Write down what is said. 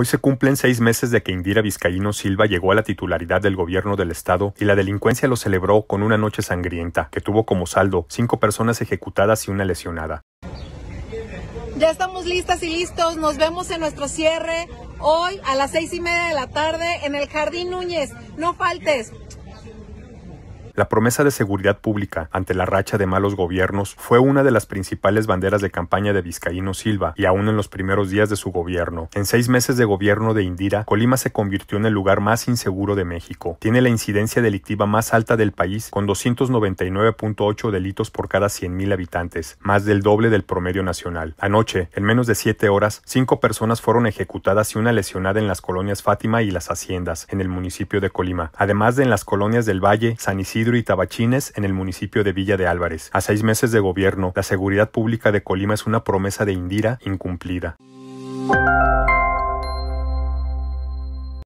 Hoy se cumplen seis meses de que Indira Vizcaíno Silva llegó a la titularidad del gobierno del Estado y la delincuencia lo celebró con una noche sangrienta que tuvo como saldo cinco personas ejecutadas y una lesionada. Ya estamos listas y listos, nos vemos en nuestro cierre hoy a las seis y media de la tarde en el Jardín Núñez. No faltes. La promesa de seguridad pública ante la racha de malos gobiernos fue una de las principales banderas de campaña de Vizcaíno Silva y aún en los primeros días de su gobierno. En seis meses de gobierno de Indira, Colima se convirtió en el lugar más inseguro de México. Tiene la incidencia delictiva más alta del país con 299.8 delitos por cada 100.000 habitantes, más del doble del promedio nacional. Anoche, en menos de siete horas, cinco personas fueron ejecutadas y una lesionada en las colonias Fátima y las Haciendas, en el municipio de Colima, además de en las colonias del Valle, San Isidro y Tabachines en el municipio de Villa de Álvarez. A seis meses de gobierno, la seguridad pública de Colima es una promesa de Indira incumplida.